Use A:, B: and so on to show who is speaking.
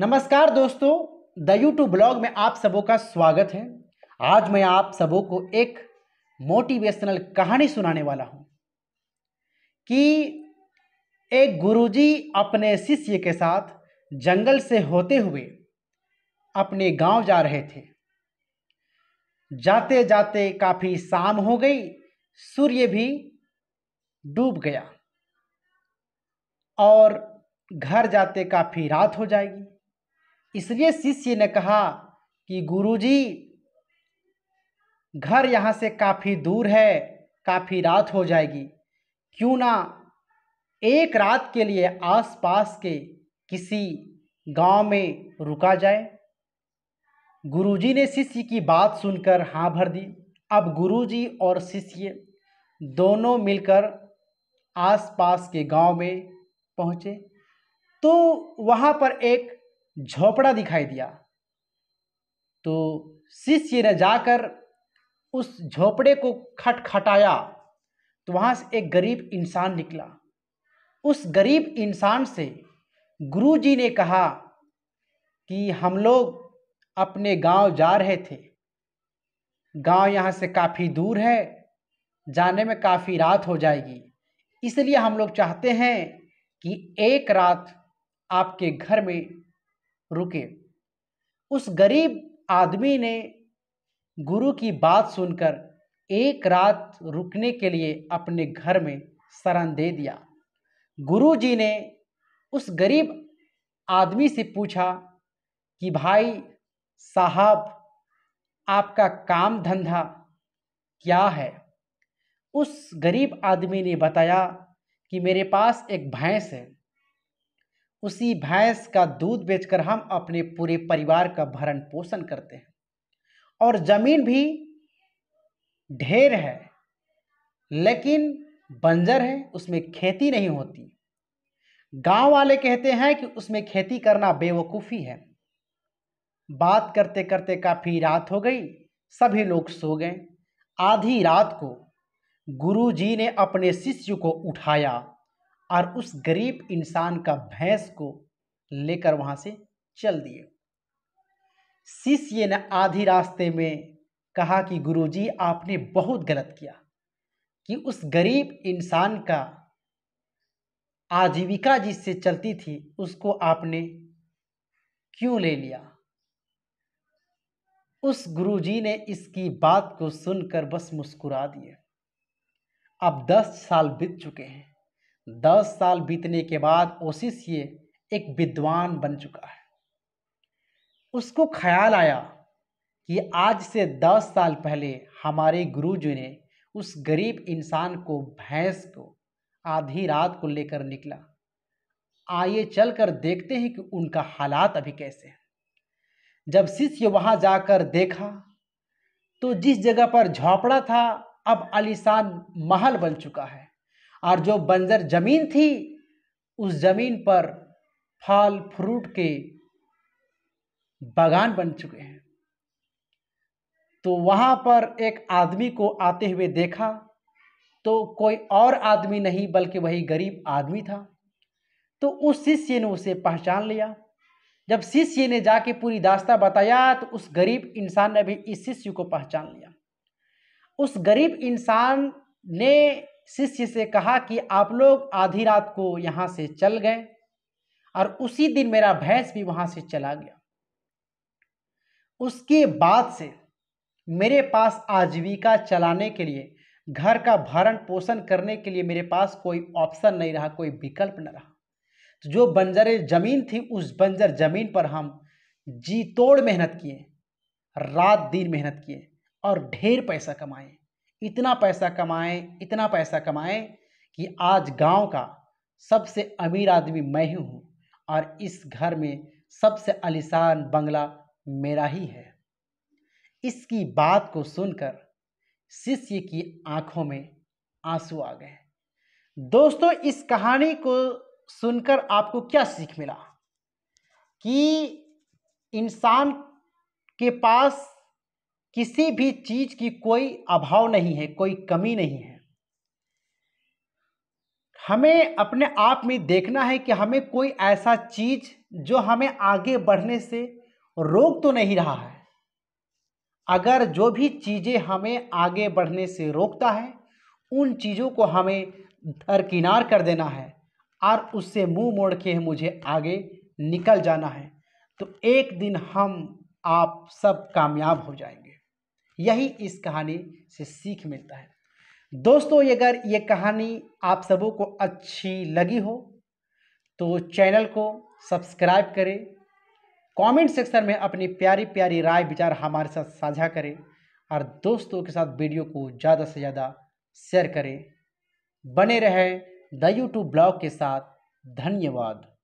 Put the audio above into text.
A: नमस्कार दोस्तों the YouTube blog में आप सबों का स्वागत है आज मैं आप सबों को एक मोटिवेशनल कहानी सुनाने वाला हूं कि एक गुरुजी अपने शिष्य के साथ जंगल से होते हुए अपने गांव जा रहे थे जाते जाते काफ़ी शाम हो गई सूर्य भी डूब गया और घर जाते काफ़ी रात हो जाएगी इसलिए शिष्य ने कहा कि गुरुजी घर यहाँ से काफ़ी दूर है काफ़ी रात हो जाएगी क्यों ना एक रात के लिए आसपास के किसी गांव में रुका जाए गुरुजी ने शिष्य की बात सुनकर हाँ भर दी अब गुरुजी और शिष्य दोनों मिलकर आसपास के गांव में पहुँचे तो वहाँ पर एक झोपड़ा दिखाई दिया तो शिष्य ने जाकर उस झोपड़े को खटखटाया तो वहाँ से एक गरीब इंसान निकला उस गरीब इंसान से गुरुजी ने कहा कि हम लोग अपने गांव जा रहे थे गांव यहाँ से काफ़ी दूर है जाने में काफ़ी रात हो जाएगी इसलिए हम लोग चाहते हैं कि एक रात आपके घर में रुके उस गरीब आदमी ने गुरु की बात सुनकर एक रात रुकने के लिए अपने घर में शरण दे दिया गुरु जी ने उस गरीब आदमी से पूछा कि भाई साहब आपका काम धंधा क्या है उस गरीब आदमी ने बताया कि मेरे पास एक भैंस है उसी भैंस का दूध बेचकर हम अपने पूरे परिवार का भरण पोषण करते हैं और ज़मीन भी ढेर है लेकिन बंजर है उसमें खेती नहीं होती गांव वाले कहते हैं कि उसमें खेती करना बेवकूफ़ी है बात करते करते काफ़ी रात हो गई सभी लोग सो गए आधी रात को गुरुजी ने अपने शिष्य को उठाया और उस गरीब इंसान का भैंस को लेकर वहाँ से चल दिए शिष्य ने आधी रास्ते में कहा कि गुरुजी आपने बहुत गलत किया कि उस गरीब इंसान का आजीविका जिससे चलती थी उसको आपने क्यों ले लिया उस गुरुजी ने इसकी बात को सुनकर बस मुस्कुरा दिए अब दस साल बीत चुके हैं दस साल बीतने के बाद ओसिस ये एक विद्वान बन चुका है उसको ख्याल आया कि आज से दस साल पहले हमारे गुरु जी ने उस गरीब इंसान को भैंस को आधी रात को लेकर निकला आइए चलकर देखते हैं कि उनका हालात अभी कैसे हैं जब शिष्य वहाँ जाकर देखा तो जिस जगह पर झोपड़ा था अब आलिशान महल बन चुका है और जो बंजर ज़मीन थी उस ज़मीन पर फल फ्रूट के बागान बन चुके हैं तो वहाँ पर एक आदमी को आते हुए देखा तो कोई और आदमी नहीं बल्कि वही गरीब आदमी था तो उस शिष्य ने उसे पहचान लिया जब शिष्य ने जाके पूरी दास्ता बताया तो उस गरीब इंसान ने भी इस शिष्य को पहचान लिया उस गरीब इंसान ने शिष्य से कहा कि आप लोग आधी रात को यहाँ से चल गए और उसी दिन मेरा भैंस भी वहाँ से चला गया उसके बाद से मेरे पास आजीविका चलाने के लिए घर का भरण पोषण करने के लिए मेरे पास कोई ऑप्शन नहीं रहा कोई विकल्प न रहा तो जो बंजर जमीन थी उस बंजर जमीन पर हम जी तोड़ मेहनत किए रात दिन मेहनत किए और ढेर पैसा कमाए इतना पैसा कमाएं इतना पैसा कमाएं कि आज गांव का सबसे अमीर आदमी मैं ही हूँ और इस घर में सबसे अलिशान बंगला मेरा ही है इसकी बात को सुनकर शिष्य की आंखों में आंसू आ गए दोस्तों इस कहानी को सुनकर आपको क्या सीख मिला कि इंसान के पास किसी भी चीज की कोई अभाव नहीं है कोई कमी नहीं है हमें अपने आप में देखना है कि हमें कोई ऐसा चीज जो हमें आगे बढ़ने से रोक तो नहीं रहा है अगर जो भी चीज़ें हमें आगे बढ़ने से रोकता है उन चीज़ों को हमें दरकिनार कर देना है और उससे मुंह मोड़ के मुझे आगे निकल जाना है तो एक दिन हम आप सब कामयाब हो जाएंगे यही इस कहानी से सीख मिलता है दोस्तों अगर ये कहानी आप सबों को अच्छी लगी हो तो चैनल को सब्सक्राइब करें कमेंट सेक्शन में अपनी प्यारी प्यारी राय विचार हमारे साथ साझा करें और दोस्तों के साथ वीडियो को ज़्यादा से ज़्यादा शेयर करें बने रहें द यूट्यूब ब्लॉग के साथ धन्यवाद